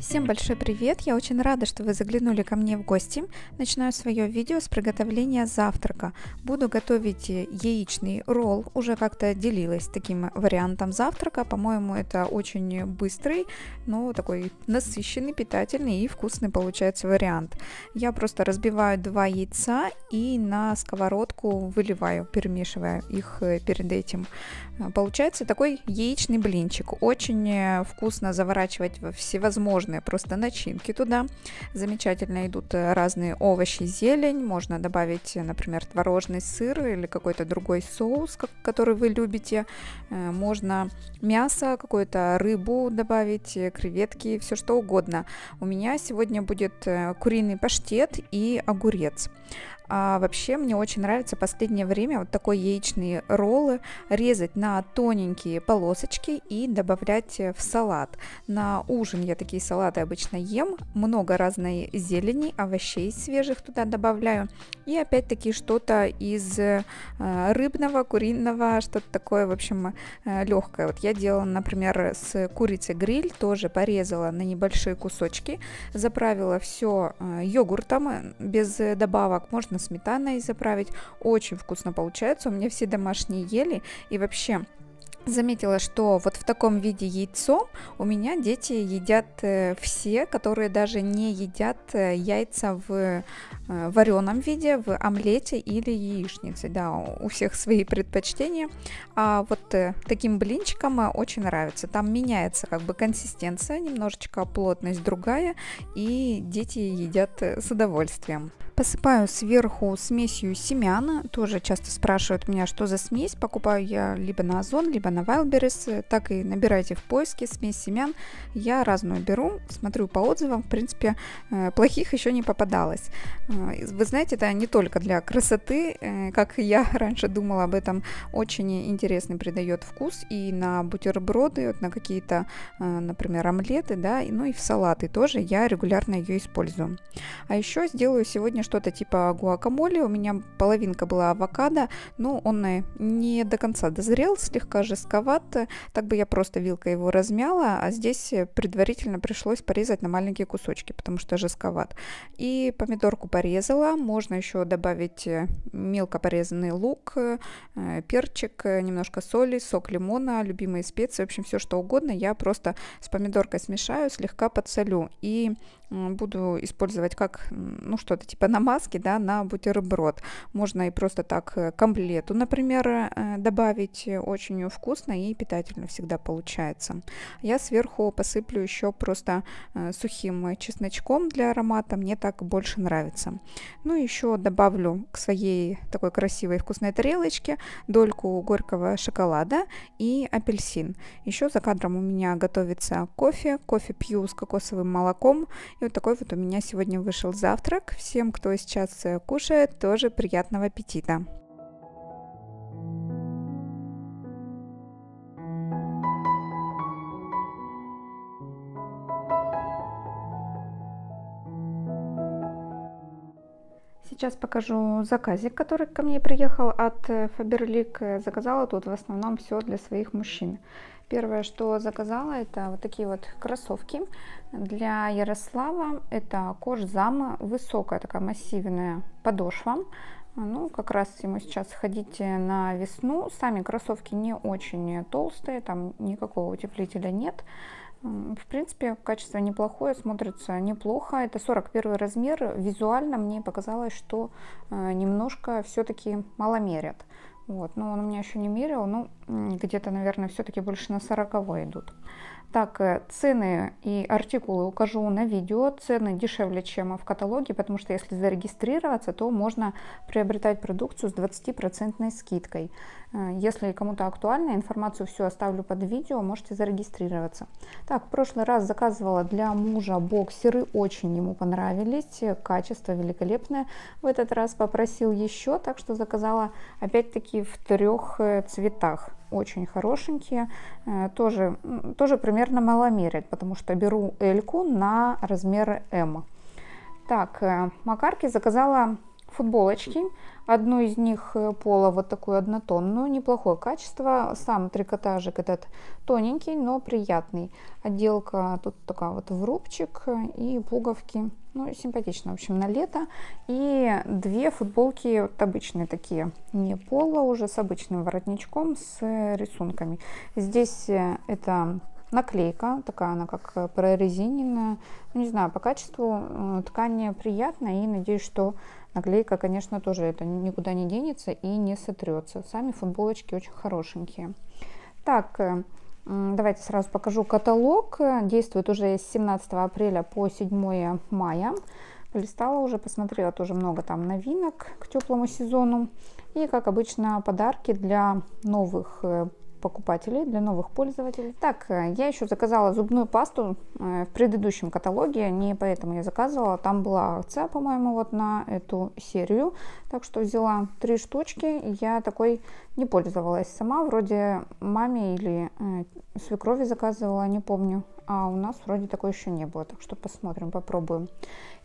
Всем большой привет! Я очень рада, что вы заглянули ко мне в гости. Начинаю свое видео с приготовления завтрака. Буду готовить яичный ролл. Уже как-то делилась таким вариантом завтрака. По-моему, это очень быстрый, но такой насыщенный, питательный и вкусный получается вариант. Я просто разбиваю два яйца и на сковородку выливаю, перемешивая их э, перед этим. А, получается такой яичный блинчик. Очень э, вкусно заворачивать во всевозможные просто начинки туда. Замечательно идут э, разные овощи, зелень. Можно добавить, э, например, творожный сыр или какой-то другой соус, который вы любите. Можно мясо, какую-то рыбу добавить, креветки, все что угодно. У меня сегодня будет куриный паштет и огурец. А вообще мне очень нравится в последнее время вот такой яичные роллы резать на тоненькие полосочки и добавлять э, в салат. На ужин я такие салаты обычно ем, много разной зелени, овощей свежих туда добавляю и опять-таки что-то из э, рыбного, куриного, что-то такое, в общем, э, легкое. Вот я делала, например, с курицы гриль, тоже порезала на небольшие кусочки, заправила все йогуртом без добавок, можно можно сметаной заправить. Очень вкусно получается. У меня все домашние ели. И вообще, заметила, что вот в таком виде яйцо у меня дети едят э, все, которые даже не едят э, яйца в э, вареном виде, в омлете или яичнице. Да, у всех свои предпочтения. А вот таким блинчиком очень нравится. Там меняется как бы консистенция, немножечко плотность другая, и дети едят с удовольствием. Посыпаю сверху смесью семян. Тоже часто спрашивают меня, что за смесь. Покупаю я либо на Озон, либо на Wildberries. Так и набирайте в поиске смесь семян. Я разную беру, смотрю по отзывам. В принципе, э, плохих еще не попадалось. Э, вы знаете, это не только для красоты. Э, как я раньше думала об этом, очень интересный придает вкус. И на бутерброды, на какие-то, например, омлеты, да, ну и в салаты тоже я регулярно ее использую. А еще сделаю сегодня что-то типа гуакамоле. У меня половинка была авокадо, но он э, не до конца дозрел, слегка жестковат. Э, так бы я просто вилкой его размяла, а здесь э, предварительно пришлось порезать на маленькие кусочки, потому что жестковат. И помидорку порезала. Можно еще добавить мелко порезанный лук, перчик, немножко соли, сок лимона, любимые специи, в общем, все что угодно. Я просто с помидоркой смешаю, слегка подсолю. И буду использовать как, ну, что-то типа на маске, да, на бутерброд. Можно и просто так э, к омлету, например, э, добавить. Э, очень вкусно и питательно всегда получается. Я сверху посыплю еще просто сухим чесночком для аромата. Мне так больше нравится. Ну, еще добавлю к своей такой красивой вкусной тарелочке дольку горького шоколада и апельсин. Еще за кадром у меня готовится кофе. Кофе пью с кокосовым молоком и вот такой вот у меня сегодня вышел завтрак. Всем, кто сейчас э, кушает, тоже приятного аппетита. Сейчас покажу заказик, который ко мне приехал от э, Faberlic. Э, заказала тут в основном все для своих мужчин. Первое, что заказала, это вот такие вот кроссовки для Ярослава. Это кожзама, высокая такая массивная подошва. Ну, как раз ему сейчас ходить на весну. Сами кроссовки не очень толстые, там никакого утеплителя нет. В принципе, качество неплохое, смотрится неплохо. Это 41 размер. Визуально мне показалось, что э, немножко все-таки маломерят. Вот, но он у меня еще не мерил, ну, где-то, наверное, все-таки больше на 40 идут. Так, э, цены и артикулы укажу на видео. Цены дешевле, чем в каталоге, потому что если зарегистрироваться, то можно приобретать продукцию с 20% скидкой. Э, если кому-то актуально, информацию всю оставлю под видео, можете зарегистрироваться. Так, в прошлый раз заказывала для мужа боксеры, очень ему понравились, э, качество великолепное. В этот раз попросил еще, так что заказала опять-таки в трех цветах очень хорошенькие, э, тоже, тоже примерно маломерят, потому что беру эльку на размеры М. Эм. Так, э, макарки заказала футболочки. Одну из них э, пола вот такую однотонную, неплохое качество. Сам трикотажик этот тоненький, но приятный. Отделка тут такая вот в рубчик э, и пуговки. Ну, симпатично, в общем, на лето. И две футболки вот обычные такие, не пола, уже с обычным воротничком, с э, рисунками. Здесь это наклейка, такая она как э, прорезиненная. Ну, не знаю, по качеству э, ткань приятная и надеюсь, что наклейка, конечно, тоже это никуда не денется и не сотрется. Сами футболочки очень хорошенькие. Так, э, давайте сразу покажу каталог. Действует уже с 17 апреля по 7 мая. Полистала уже, посмотрела тоже много там новинок к теплому сезону. И, как обычно, подарки для новых покупателей, для новых пользователей. Так, э, я еще заказала зубную пасту э, в предыдущем каталоге, не поэтому я заказывала, там была акция, по-моему, вот на эту серию, так что взяла три штучки, я такой не пользовалась сама, вроде маме или э, свекрови заказывала, не помню, а у нас вроде такой еще не было, так что посмотрим, попробуем.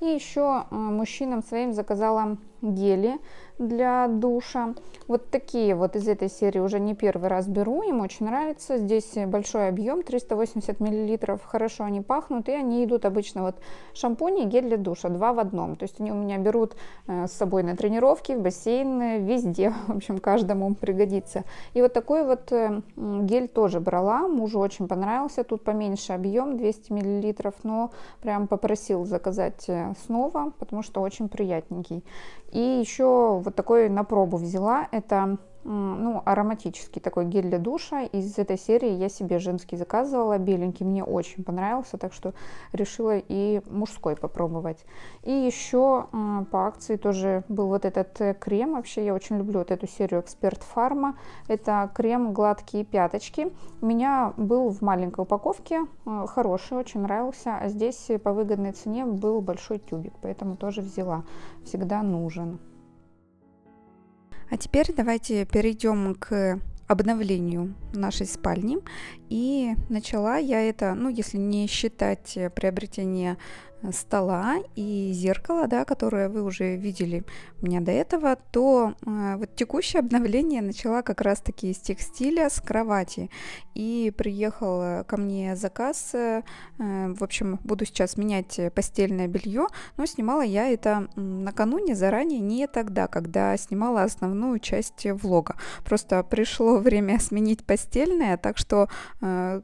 И еще мужчинам своим заказала гели для душа. Вот такие вот из этой серии уже не первый раз беру, им очень нравится. Здесь большой объем, 380 мл, хорошо они пахнут, и они идут обычно вот шампунь и гель для душа, два в одном. То есть они у меня берут э, с собой на тренировки, в бассейн, везде, в общем, каждому пригодится. И вот такой вот э, гель тоже брала, мужу очень понравился, тут поменьше объем, 200 мл, но прям попросил заказать э, снова, потому что очень приятненький. И еще вот такой на пробу взяла. Это ну, ароматический такой гель для душа. Из этой серии я себе женский заказывала, беленький мне очень понравился, так что решила и мужской попробовать. И еще по акции тоже был вот этот э, крем, вообще я очень люблю вот эту серию Эксперт Фарма. Это крем гладкие пяточки. У меня был в маленькой упаковке, э, хороший, очень нравился, а здесь э, по выгодной цене был большой тюбик, поэтому тоже взяла, всегда нужен. А теперь давайте перейдем к обновлению нашей спальни. И начала я это, ну, если не считать э, приобретение стола и зеркала, да, которое вы уже видели у меня до этого, то э, вот текущее обновление начала как раз-таки из текстиля с кровати. И приехал ко мне заказ, э, в общем, буду сейчас менять постельное белье, но снимала я это накануне, заранее, не тогда, когда снимала основную часть влога. Просто пришло время сменить постельное, так что э,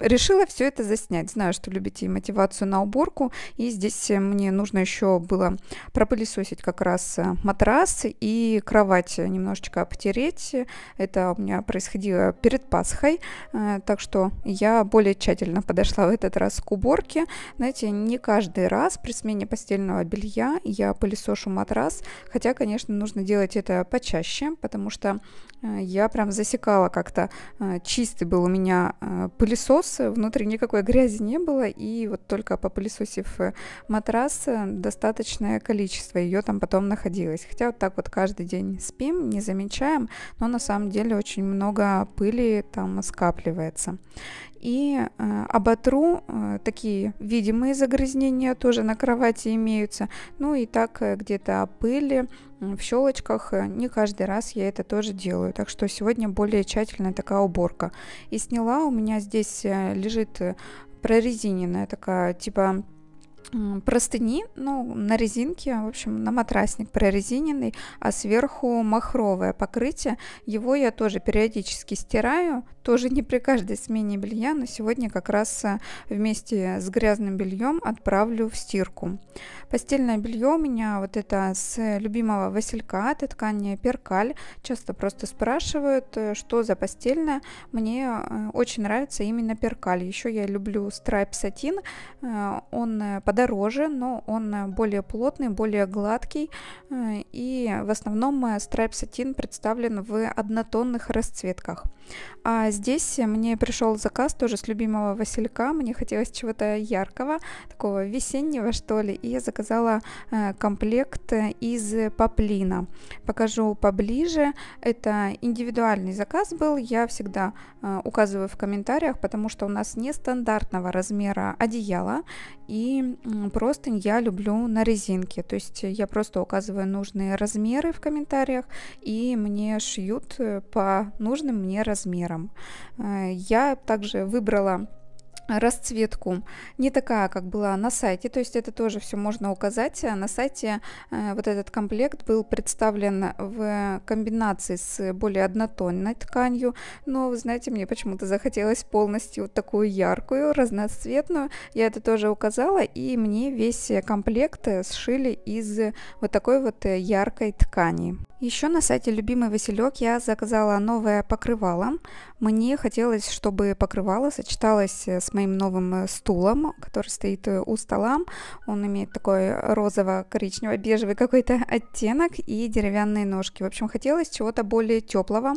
решила все это заснять. Знаю, что любите мотивацию на уборку, и здесь э, мне нужно еще было пропылесосить как раз э, матрас и кровать немножечко потереть. Это у меня происходило перед Пасхой, э, так что я более тщательно подошла в этот раз к уборке. Знаете, не каждый раз при смене постельного белья я пылесошу матрас, хотя, конечно, нужно делать это почаще, потому что я прям засекала как-то, чистый был у меня пылесос пылесос, внутри никакой грязи не было, и вот только попылесосив э, матрас, э, достаточное количество ее там потом находилось. Хотя вот так вот каждый день спим, не замечаем, но на самом деле очень много пыли там скапливается и э, оботру э, такие видимые загрязнения тоже на кровати имеются. Ну и так э, где-то пыли в щелочках. Э, не каждый раз я это тоже делаю. Так что сегодня более тщательная такая уборка. И сняла, у меня здесь э, лежит э, прорезиненная такая, типа простыни, ну, на резинке, в общем, на матрасник прорезиненный, а сверху махровое покрытие. Его я тоже периодически стираю, тоже не при каждой смене белья, но сегодня как раз э, вместе с грязным бельем отправлю в стирку. Постельное белье у меня вот это с любимого Василька, это ткань перкаль. Часто просто спрашивают, э, что за постельное. Мне э, очень нравится именно перкаль. Еще я люблю страйп сатин. Он подороже, но он более плотный, более гладкий. И в основном страйп сатин представлен в однотонных расцветках. А Здесь мне пришел заказ тоже с любимого Василька. Мне хотелось чего-то яркого, такого весеннего, что ли. И я заказала э, комплект из поплина. Покажу поближе. Это индивидуальный заказ был. Я всегда э, указываю в комментариях, потому что у нас нестандартного размера одеяла. И просто я люблю на резинке. То есть я просто указываю нужные размеры в комментариях. И мне шьют э, по нужным мне размерам. Э, я также выбрала расцветку не такая как была на сайте то есть это тоже все можно указать э, на сайте э, вот этот комплект был представлен в комбинации с более однотонной тканью но вы знаете мне почему-то захотелось полностью вот такую яркую разноцветную я это тоже указала и мне весь комплект э, сшили из вот такой вот яркой ткани еще на сайте «Любимый Василек» я заказала новое покрывало. Мне хотелось, чтобы покрывало сочеталось с моим новым э, стулом, который стоит э, у стола. Он имеет такой розово-коричнево-бежевый какой-то оттенок и деревянные ножки. В общем, хотелось чего-то более теплого.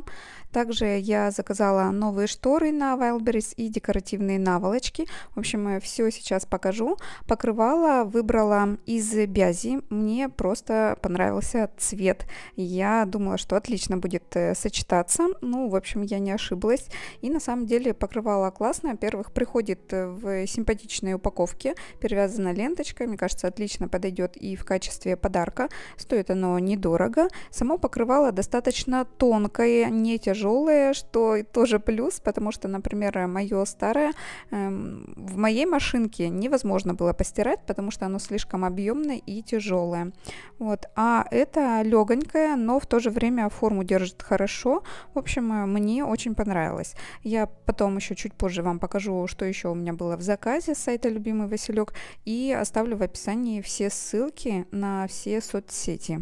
Также я заказала новые шторы на Wildberries и декоративные наволочки. В общем, э, все сейчас покажу. Покрывала выбрала из бязи. Мне просто понравился цвет. Я думала, что отлично будет сочетаться. Ну, в общем, я не ошиблась. И на самом деле покрывала классное. Во-первых, приходит приходит э, в симпатичной упаковке, перевязана ленточкой, мне кажется, отлично подойдет и в качестве подарка. Стоит оно недорого. Само покрывало достаточно тонкое, не тяжелое, что тоже плюс, потому что, например, мое старое эм, в моей машинке невозможно было постирать, потому что оно слишком объемное и тяжелое. Вот. А это легонькое, но в то же время форму держит хорошо. В общем, э, мне очень понравилось. Я потом еще чуть позже вам покажу, что еще еще у меня было в заказе с сайта «Любимый Василек». И оставлю в описании все ссылки на все соцсети.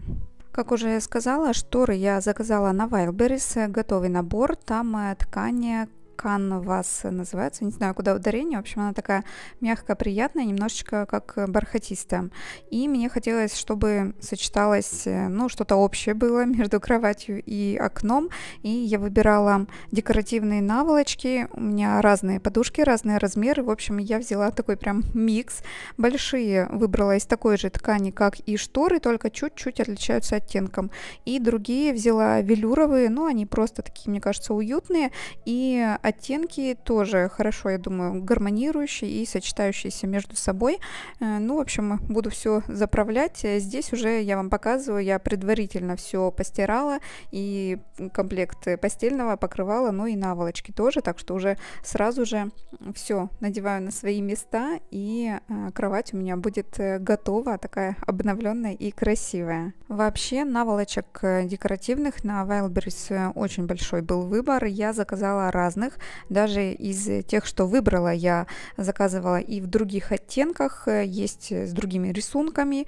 Как уже я сказала, шторы я заказала на Wildberries, готовый набор, там э, ткань канвас э, называется, не знаю, куда ударение, в общем, она такая мягкая, приятная, немножечко как э, бархатистая. И мне хотелось, чтобы сочеталось, э, ну, что-то общее было между кроватью и окном, и я выбирала декоративные наволочки, у меня разные подушки, разные размеры, в общем, я взяла такой прям микс, большие выбрала из такой же ткани, как и шторы, только чуть-чуть отличаются оттенком, и другие взяла велюровые, ну, они просто такие, мне кажется, уютные, и оттенки тоже хорошо, я думаю, гармонирующие и сочетающиеся между собой. Э, ну, в общем, буду все заправлять. Э, здесь уже я вам показываю, я предварительно все постирала и комплект постельного покрывала, ну и наволочки тоже, так что уже сразу же все надеваю на свои места и э, кровать у меня будет готова, такая обновленная и красивая. Вообще наволочек декоративных на Wildberries очень большой был выбор, я заказала разных, интересных. Даже из э, тех, что выбрала, я заказывала и в других оттенках, э, есть э, с другими рисунками,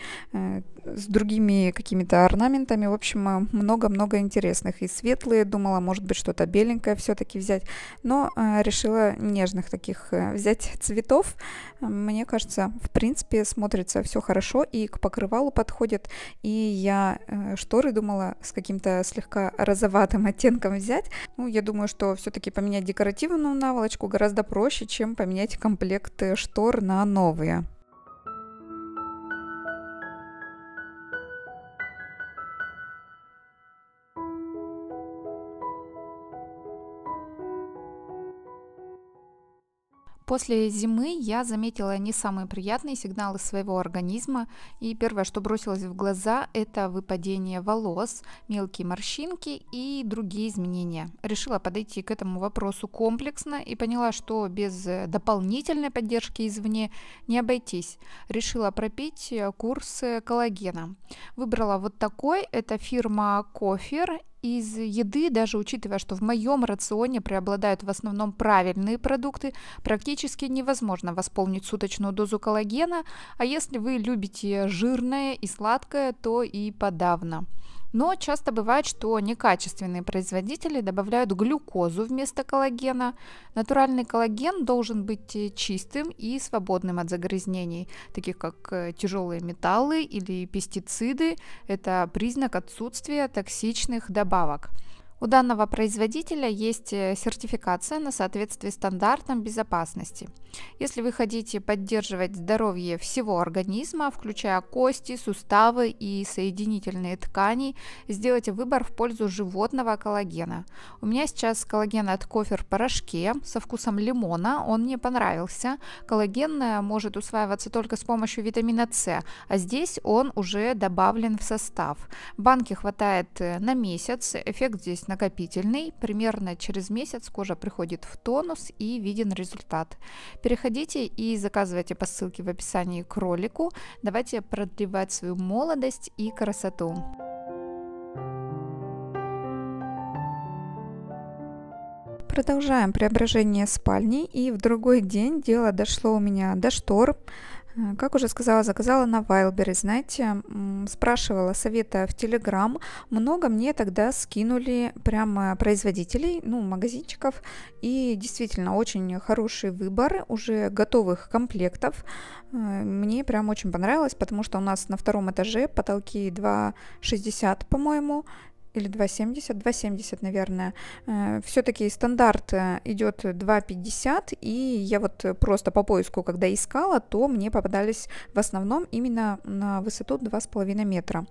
с другими какими-то орнаментами. В общем, много-много интересных. И светлые, думала, может быть, что-то беленькое все-таки взять. Но решила нежных таких взять цветов. Мне кажется, в принципе, смотрится все хорошо и к покрывалу подходит. И я шторы думала с каким-то слегка розоватым оттенком взять. Ну, я думаю, что все-таки поменять декоративную наволочку гораздо проще, чем поменять комплекты штор на новые. После зимы я заметила не самые приятные сигналы своего организма, и первое, что бросилось в глаза, это выпадение волос, мелкие морщинки и другие изменения. Решила подойти к этому вопросу комплексно и поняла, что без э, дополнительной поддержки извне не обойтись. Решила пропить э, курс э, коллагена. Выбрала вот такой, это фирма Кофер, из еды, даже учитывая, что в моем рационе преобладают в основном правильные продукты, практически невозможно восполнить суточную дозу коллагена, а если вы любите жирное и сладкое, то и подавно. Но часто бывает, что некачественные производители добавляют глюкозу вместо коллагена. Натуральный коллаген должен быть э, чистым и свободным от загрязнений, таких как э, тяжелые металлы или пестициды. Это признак отсутствия токсичных добавок. У данного производителя есть э, сертификация на соответствие стандартам безопасности. Если вы хотите поддерживать здоровье всего организма, включая кости, суставы и соединительные ткани, сделайте выбор в пользу животного коллагена. У меня сейчас коллаген от кофе в порошке со вкусом лимона, он мне понравился. Коллаген э, может усваиваться только с помощью витамина С, а здесь он уже добавлен в состав. Банки хватает э, на месяц, эффект здесь процесс накопительный, примерно через месяц кожа приходит в тонус и виден результат. Переходите и заказывайте по ссылке в описании к ролику. Давайте продлевать свою молодость и красоту. Продолжаем преображение спальни и в другой день дело дошло у меня до штор. Э, как уже сказала, заказала на Вайлбере, знаете, спрашивала совета в Телеграм, Много мне тогда скинули прямо производителей, ну, магазинчиков. И действительно, очень хороший выбор уже готовых комплектов. Э, мне прям очень понравилось, потому что у нас на втором этаже потолки 2,60, по-моему, или 2,70, 2,70, наверное. Э, Все-таки стандарт э, идет 2,50, и я вот просто по поиску, когда искала, то мне попадались в основном именно на высоту 2,5 метра.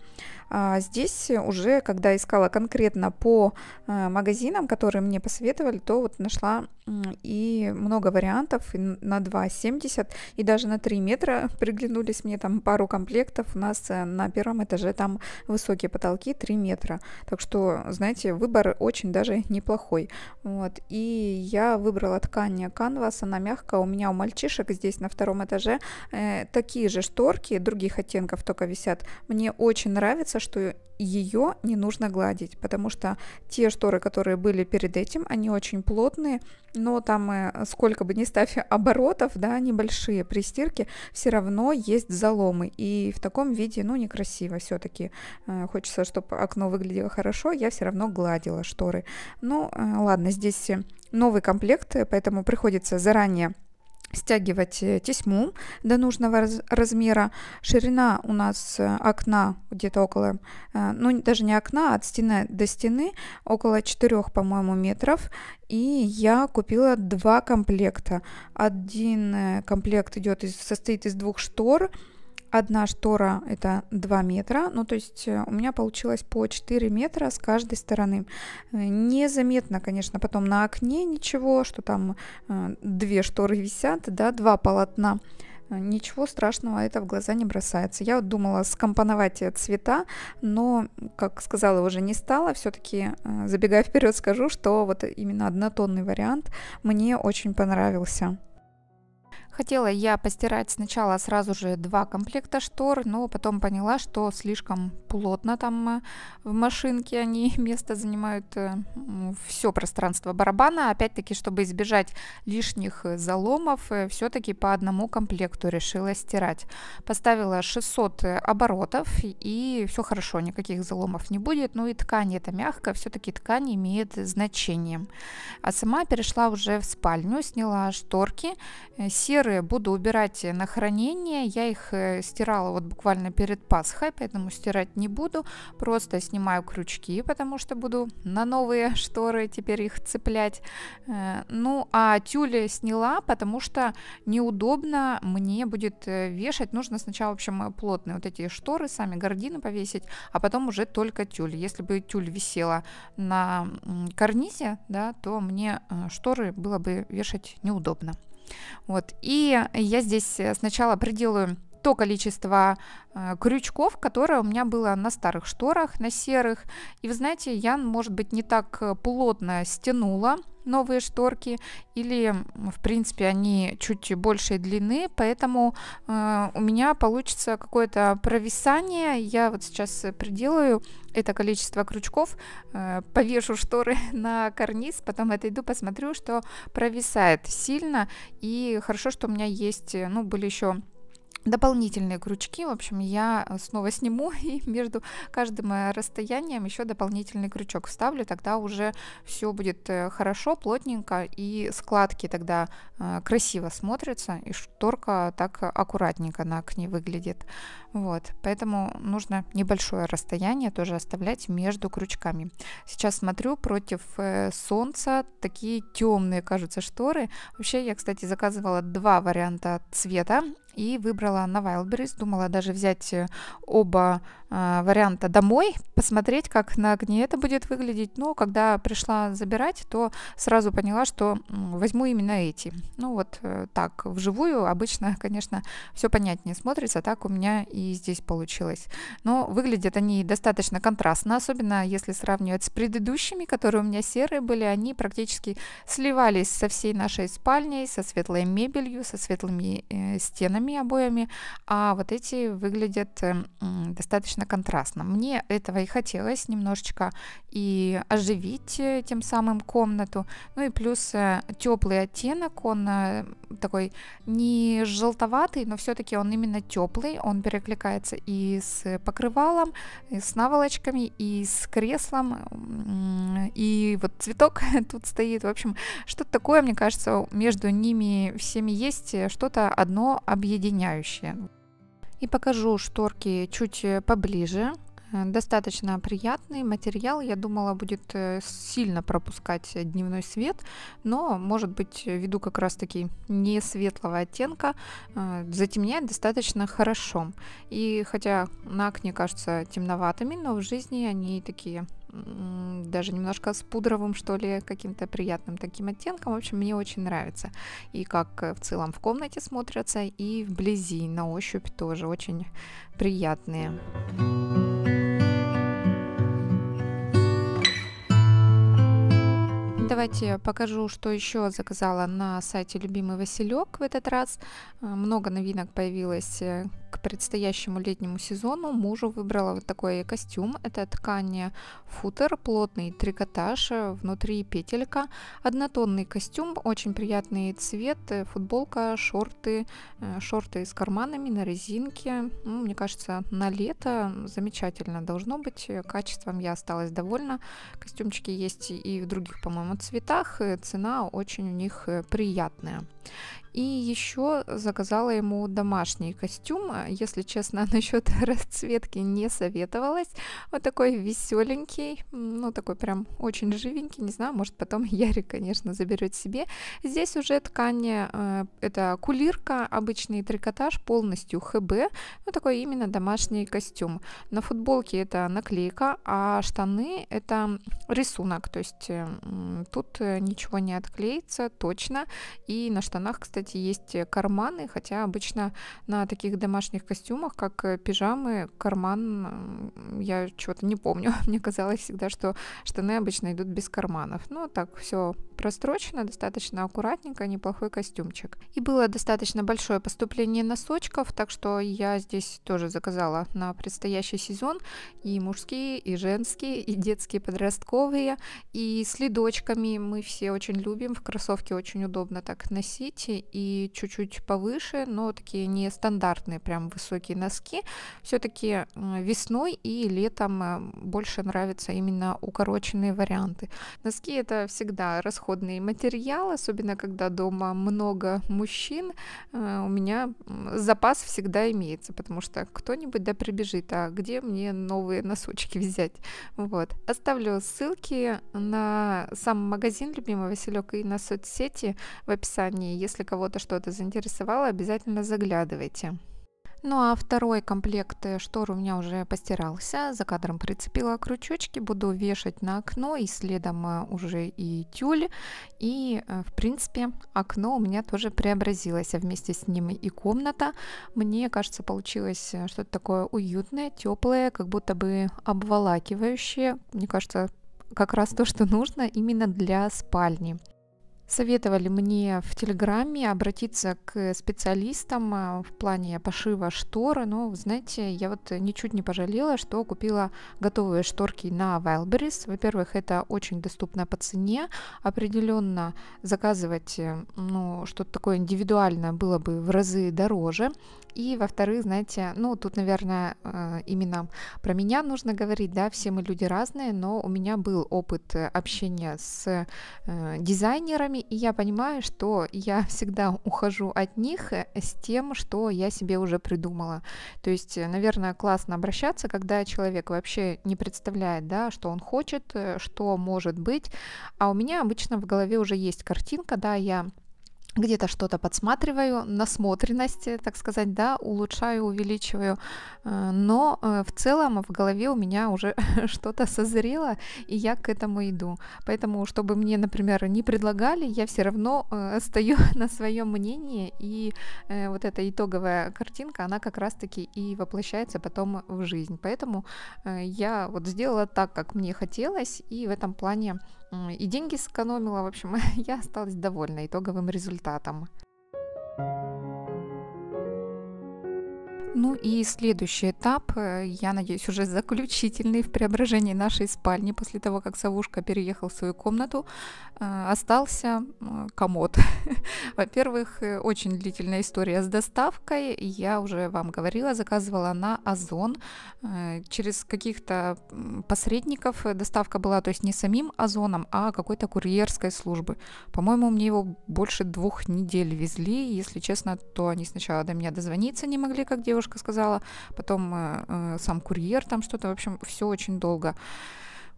А здесь уже, когда искала конкретно по э, магазинам, которые мне посоветовали, то вот нашла и много вариантов и на 2,70 и даже на 3 метра приглянулись мне там пару комплектов. У нас на первом этаже там высокие потолки 3 метра. Так что, знаете, выбор очень даже неплохой. Вот. И я выбрала ткань Canvas, она мягкая. У меня у мальчишек здесь на втором этаже э, такие же шторки, других оттенков только висят. Мне очень нравится, что ее не нужно гладить, потому что те шторы, которые были перед этим, они очень плотные, но там э, сколько бы ни ставь оборотов, да, небольшие при стирке, все равно есть заломы, и в таком виде, ну, некрасиво все-таки. Э, хочется, чтобы окно выглядело хорошо хорошо, я все равно гладила шторы. Ну, э, ладно, здесь э, новый комплект, э, поэтому приходится заранее стягивать тесьму до нужного раз размера. Ширина у нас окна где-то около, ну даже не окна, а от стены до стены около 4, по-моему, метров. И я купила два комплекта. Один комплект идет состоит из двух штор, Одна штора это 2 метра, ну то есть э, у меня получилось по 4 метра с каждой стороны. Э, незаметно, конечно, потом на окне ничего, что там э, две шторы висят, да, два полотна ничего страшного это в глаза не бросается. Я вот думала скомпоновать цвета, но, как сказала, уже не стала. Все-таки, забегая вперед, скажу, что вот именно однотонный вариант мне очень понравился. Хотела я постирать сначала сразу же два комплекта штор, но потом поняла, что слишком плотно там э, в машинке они место занимают э, все пространство барабана. Опять-таки, чтобы избежать лишних э, заломов, все-таки по одному комплекту решила стирать. Поставила 600 оборотов и все хорошо, никаких заломов не будет. Ну и ткань это мягко, все-таки ткань имеет значение. А сама перешла уже в спальню, сняла шторки, серые Консервы буду убирать на хранение. Я их э, стирала вот буквально перед Пасхой, поэтому стирать не буду. Просто снимаю крючки, потому что буду на новые шторы теперь их цеплять. Э, ну, а тюли сняла, потому что неудобно мне будет э, вешать. Нужно сначала, в общем, плотные вот эти шторы, сами гардины повесить, а потом уже только тюль. Если бы тюль висела на карнизе, да, то мне шторы было бы вешать неудобно. Вот. И я здесь э, сначала проделаю то количество э, крючков, которое у меня было на старых шторах, на серых. И вы знаете, я, может быть, не так э, плотно стянула новые шторки или в принципе они чуть большей длины поэтому э, у меня получится какое-то провисание я вот сейчас приделаю это количество крючков э, повешу шторы на карниз потом отойду посмотрю что провисает сильно и хорошо что у меня есть э, ну были еще дополнительные крючки. В общем, я э, снова сниму и между каждым э, расстоянием еще дополнительный крючок вставлю. Тогда уже все будет э, хорошо, плотненько и складки тогда красиво смотрятся и шторка так аккуратненько на окне выглядит. Вот, поэтому нужно небольшое расстояние тоже оставлять между крючками. Сейчас смотрю против солнца такие темные кажутся шторы. Вообще я, кстати, заказывала два варианта цвета и выбрала на Wildberries. Думала даже взять э, оба э, варианта домой, посмотреть, как на огне это будет выглядеть. Но когда пришла забирать, то сразу поняла, что возьму именно эти. Ну вот э, так, вживую обычно, конечно, все понятнее смотрится. Так у меня и здесь получилось. Но выглядят они достаточно контрастно, особенно если сравнивать с предыдущими, которые у меня серые были. Они практически сливались со всей нашей спальней, со светлой мебелью, со светлыми э, стенами цветными обоями, а вот эти выглядят эм, достаточно контрастно. Мне этого и хотелось немножечко и оживить э, тем самым комнату. Ну и плюс э, теплый оттенок, он э, такой не желтоватый, но все-таки он именно теплый, он перекликается и с покрывалом, и с наволочками, и с креслом, и вот цветок тут стоит. В общем, что-то такое, мне кажется, между ними всеми есть что-то одно объединенное объединяющее. И покажу шторки чуть э, поближе. Э, достаточно приятный материал, я думала, будет э, сильно пропускать дневной свет, но, может быть, ввиду как раз-таки не светлого оттенка, затемняет достаточно хорошо. И хотя на окне кажутся темноватыми, но в жизни они такие даже немножко с пудровым, что ли, каким-то приятным таким оттенком. В общем, мне очень нравится. И как э, в целом в комнате смотрятся, и вблизи на ощупь тоже очень приятные. Давайте покажу, что еще заказала на сайте «Любимый Василек» в этот раз. Э, много новинок появилось э, к предстоящему летнему сезону мужу выбрала вот такой костюм. Это ткань футер, плотный трикотаж, э, внутри петелька. Однотонный костюм, очень приятный цвет, э, футболка, шорты, э, шорты с карманами на резинке. Ну, мне кажется, на лето замечательно должно быть. Качеством я осталась довольна. Костюмчики есть и в других, по-моему, цветах. Цена очень у них приятная. И еще заказала ему домашний костюм. А, если честно, насчет расцветки не советовалась. Вот такой веселенький, ну такой прям очень живенький. Не знаю, может потом Ярик, конечно, заберет себе. Здесь уже ткань, э, это кулирка, обычный трикотаж, полностью ХБ. Ну такой именно домашний костюм. На футболке это наклейка, а штаны это рисунок. То есть э, тут э, ничего не отклеится точно. И на штанах, кстати, кстати, есть э, карманы, хотя обычно на таких домашних костюмах, как э, пижамы, карман я чего-то не помню. Мне казалось всегда, что штаны обычно идут без карманов. Но ну, так все прострочено, достаточно аккуратненько, неплохой костюмчик. И было достаточно большое поступление носочков, так что я здесь тоже заказала на предстоящий сезон и мужские, и женские, и детские подростковые, и с ледочками мы все очень любим, в кроссовке очень удобно так носить, и чуть-чуть повыше, но такие нестандартные, прям высокие носки. Все-таки весной и летом эм, больше нравятся именно укороченные варианты. Носки это всегда расходный материал, особенно когда дома много мужчин. Э, у меня запас всегда имеется, потому что кто-нибудь да прибежит, а где мне новые носочки взять? Вот. Оставлю ссылки на сам магазин любимый Василек и на соцсети в описании, если кого кого-то что-то заинтересовало, обязательно заглядывайте. Ну а второй комплект э, штор у меня уже постирался, за кадром прицепила крючочки, буду вешать на окно и следом э, уже и тюль. И э, в принципе окно у меня тоже преобразилось, а вместе с ним и комната. Мне кажется получилось что-то такое уютное, теплое, как будто бы обволакивающее. Мне кажется как раз то, что нужно именно для спальни. Советовали мне в Телеграме обратиться к специалистам а, в плане пошива шторы, но, знаете, я вот ничуть не пожалела, что купила готовые шторки на Wildberries. Во-первых, это очень доступно по цене, определенно заказывать э, ну, что-то такое индивидуальное было бы в разы дороже. И, во-вторых, знаете, ну, тут, наверное, э, именно про меня нужно говорить, да, все мы люди разные, но у меня был опыт э, общения с дизайнерами, проблемами, и я понимаю, что я всегда ухожу от них э, с тем, что я себе уже придумала. То есть, э, наверное, классно обращаться, когда человек вообще не представляет, да, что он хочет, э, что может быть, а у меня обычно в голове уже есть картинка, да, я где-то что-то подсматриваю, насмотренность, так сказать, да, улучшаю, увеличиваю, э, но э, в целом в голове у меня уже что-то созрело, и я к этому иду. Поэтому, чтобы мне, например, не предлагали, я все равно э, стою на своем мнении, и вот эта итоговая картинка, она как раз-таки и воплощается потом в жизнь. Поэтому я вот сделала так, как мне хотелось, и в этом плане и деньги сэкономила. В общем, я осталась довольна итоговым результатом. thank you ну и следующий этап, э, я надеюсь, уже заключительный в преображении нашей спальни после того, как совушка переехал в свою комнату, э, остался э, комод. Во-первых, очень длительная история с доставкой. Я уже вам говорила, заказывала на Озон через каких-то посредников доставка была, то есть не самим Озоном, а какой-то курьерской службы. По-моему, мне его больше двух недель везли. Если честно, то они сначала до меня дозвониться не могли, как девушка девушка сказала, потом э, э, сам курьер там что-то, в общем, все очень долго.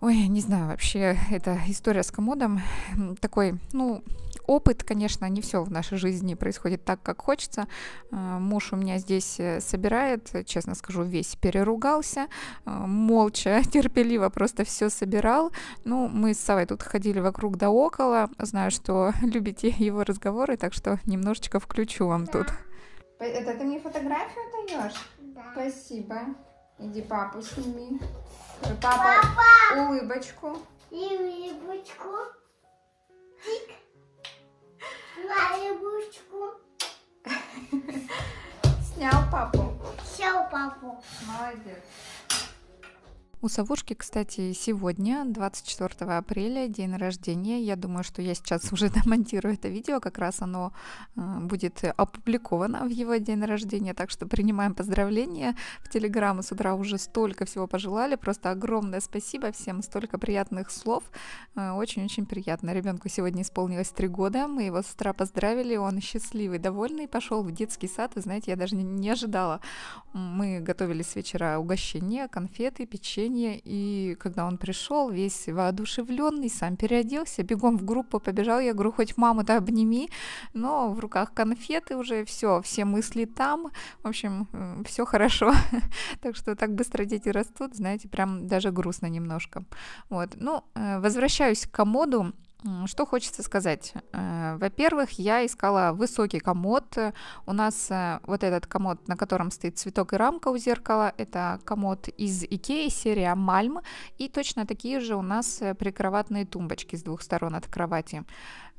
Ой, не знаю, вообще это история с комодом такой, ну, опыт, конечно, не все в нашей жизни происходит так, как хочется. Э, муж у меня здесь э, собирает, честно скажу, весь переругался, молча, терпеливо просто все собирал. Ну, мы с Савой тут ходили вокруг да около, знаю, что любите его разговоры, так что немножечко включу вам да. тут. Это ты мне фотографию даешь? Да. Спасибо. Иди папу сними. Папа, Папа! улыбочку. Улыбочку. Тик. Улыбочку. Снял папу. Снял папу. Молодец. У Савушки, кстати, сегодня, 24 апреля, день рождения. Я думаю, что я сейчас уже домонтирую это видео, как раз оно э, будет опубликовано в его день рождения, так что принимаем поздравления. В Телеграм с утра уже столько всего пожелали, просто огромное спасибо всем, столько приятных слов, э, очень-очень приятно. Ребенку сегодня исполнилось три года, мы его с утра поздравили, он счастливый, довольный, пошел в детский сад, вы знаете, я даже не ожидала. Мы готовили с вечера угощение, конфеты, печенье, свидание, и когда он пришел, весь воодушевленный, сам переоделся, бегом в группу побежал, я говорю, хоть маму-то обними, но в руках конфеты уже все, все мысли там, в общем, все хорошо, так что так быстро дети растут, знаете, прям даже грустно немножко, вот, ну, э, возвращаюсь к комоду, что хочется сказать? Э, во-первых, я искала высокий комод. У нас э, вот этот комод, на котором стоит цветок и рамка у зеркала, это комод из Икеи, серия Мальм. И точно такие же у нас э, прикроватные тумбочки с двух сторон от кровати.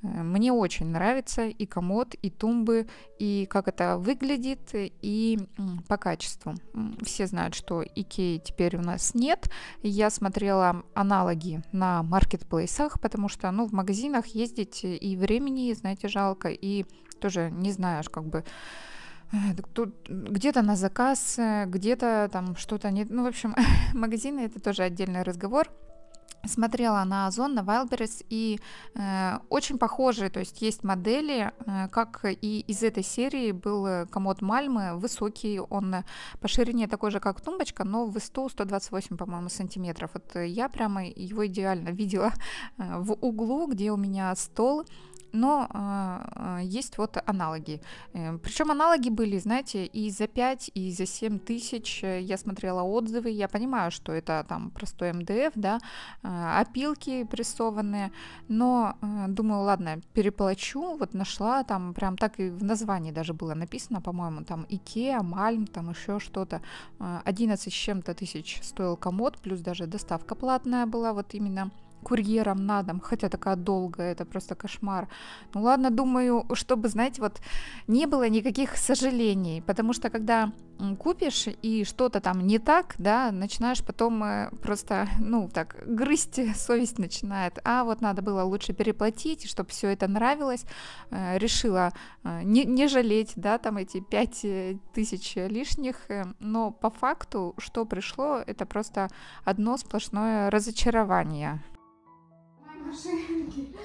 Мне очень нравится и комод, и тумбы, и как это выглядит, и по качеству. Все знают, что Икеи теперь у нас нет. Я смотрела аналоги на маркетплейсах, потому что ну, в магазинах ездить и времени, знаете, жалко, и тоже не знаешь, как бы э, тут где-то на заказ, э, где-то там что-то нет. Ну, в общем, магазины это тоже отдельный разговор смотрела на Озон, на Wildberries, и э, очень похожие, то есть есть модели, э, как и из этой серии был э, комод Мальмы, высокий, он по ширине такой же, как тумбочка, но в 100 128, по-моему, сантиметров. Вот я прямо его идеально видела э, в углу, где у меня стол, но э, есть вот аналоги. Э, эм, причем аналоги были, знаете, и за 5, и за 7 тысяч. Э, я смотрела отзывы, я понимаю, что это там простой МДФ, да, э, опилки прессованные, но э, думаю, ладно, переплачу, вот нашла там прям так и в названии даже было написано, по-моему, там Икеа, Мальм, там еще что-то. 11 с чем-то тысяч стоил комод, плюс даже доставка платная была, вот именно курьером на дом, хотя такая долгая, это просто кошмар. Ну ладно, думаю, чтобы, знаете, вот не было никаких сожалений, потому что когда купишь и что-то там не так, да, начинаешь потом э, просто, ну, так, грызть совесть начинает. А вот надо было лучше переплатить, чтобы все это нравилось. Э, решила э, не, не жалеть, да, там эти 5 тысяч лишних, но по факту, что пришло, это просто одно сплошное разочарование машинки.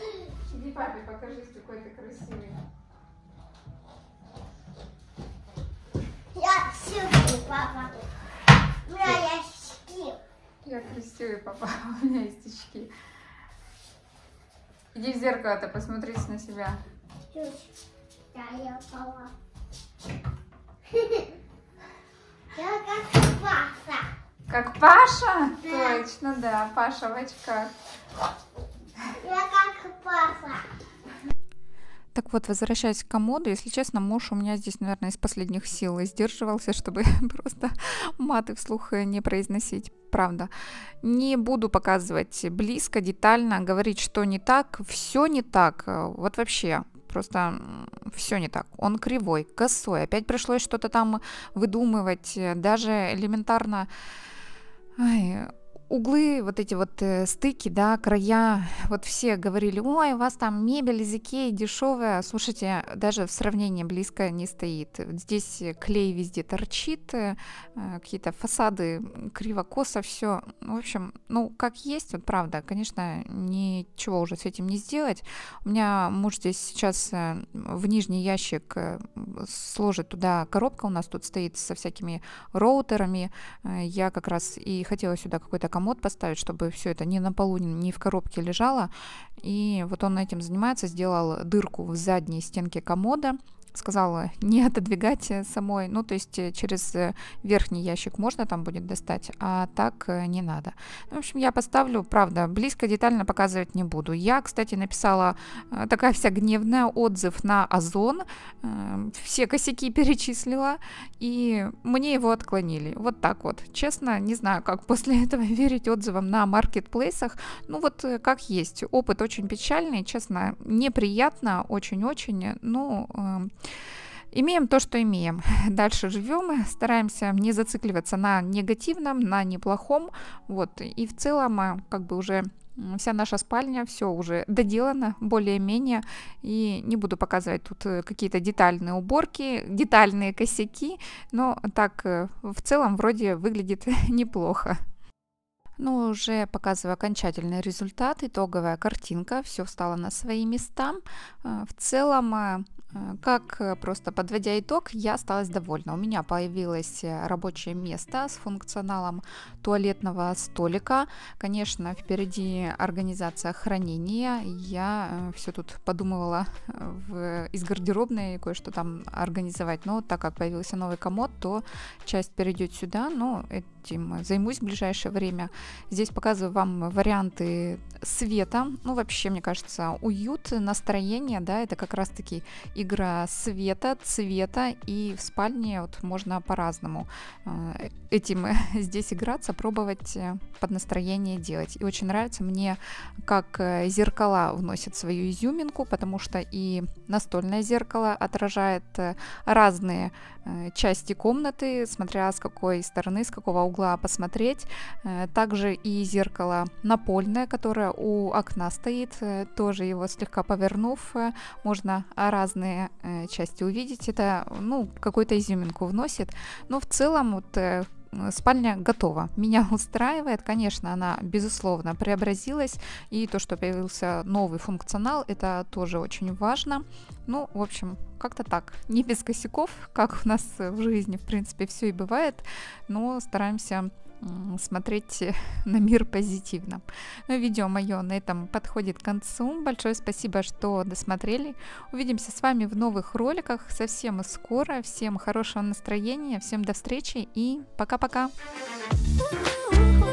Иди папе покажись, какой ты красивый. Я сижу, папа. У меня Ой. есть очки. Я красивый, папа. У меня есть очки. Иди в зеркало-то, посмотрись на себя. я папа. Я как Паша. Как Паша? Да. Точно, да, Паша в очках. Я как папа. Так вот, возвращаясь к комоду, если честно, муж у меня здесь, наверное, из последних сил и сдерживался, чтобы просто маты вслух не произносить. Правда. Не буду показывать близко, детально, говорить, что не так. Все не так. Вот вообще, просто все не так. Он кривой, косой. Опять пришлось что-то там выдумывать. Э, даже элементарно... Ай, углы, вот эти вот э, стыки, да, края, вот все говорили, ой, у вас там мебель из Икеи дешевая, слушайте, даже в сравнении близко не стоит. Здесь клей везде торчит, э, какие-то фасады криво-косо, все. В общем, ну, как есть, вот правда, конечно, ничего уже с этим не сделать. У меня муж здесь сейчас э, в нижний ящик э, сложит туда коробка, у нас тут стоит со всякими роутерами. Э, я как раз и хотела сюда какой-то комп комод поставить, чтобы все это не на полу, не в коробке лежало. И вот он этим занимается, сделал дырку в задней стенке комода, сказала не отодвигать э, самой, ну то есть э, через э, верхний ящик можно там будет достать, а так не надо. В общем, я поставлю, правда, близко детально показывать не буду. Я, кстати, написала такая вся гневная отзыв на Озон, все косяки перечислила, и мне его отклонили. Вот так вот. Честно, не знаю, как после этого верить отзывам на маркетплейсах. Ну вот как есть. Опыт очень печальный, честно, неприятно очень-очень, ну эм, Имеем то, что имеем. Дальше живем, стараемся не зацикливаться на негативном, на неплохом. Вот. И в целом, э, как бы уже вся наша спальня, все уже доделано более-менее. И не буду показывать тут э, какие-то детальные уборки, детальные косяки, но так э, в целом вроде выглядит неплохо. Ну уже показываю окончательный результат, итоговая картинка, все встало на свои места. Э, в целом э, э, как просто подводя итог, я осталась довольна. У меня появилось рабочее место с функционалом туалетного столика. Конечно, впереди организация хранения. Я все тут подумывала в, из гардеробной кое-что там организовать. Но так как появился новый комод, то часть перейдет сюда. Но это этим займусь в ближайшее время. Здесь показываю вам варианты света. Ну, вообще, мне кажется, уют, настроение, да, это как раз-таки игра света, цвета, и в спальне вот можно по-разному э, этим здесь играться, пробовать э, под настроение делать. И очень нравится мне, как э, зеркала вносят свою изюминку, потому что и настольное зеркало отражает разные части комнаты, смотря с какой стороны, с какого угла посмотреть. Э, также и зеркало напольное, которое у окна стоит, э, тоже его слегка повернув, э, можно разные части увидеть. Это, ну, какую-то изюминку вносит. Но в целом, вот спальня готова. Меня устраивает, конечно, она, безусловно, преобразилась. И то, что появился новый функционал, это тоже очень важно. Ну, в общем, как-то так. Не без косяков, как у нас в жизни, в принципе, все и бывает. Но стараемся смотреть на мир позитивно. Ну, видео мое на этом подходит к концу. Большое спасибо, что досмотрели. Увидимся с вами в новых роликах совсем скоро. Всем хорошего настроения, всем до встречи и пока-пока. Ooh, м-м-м.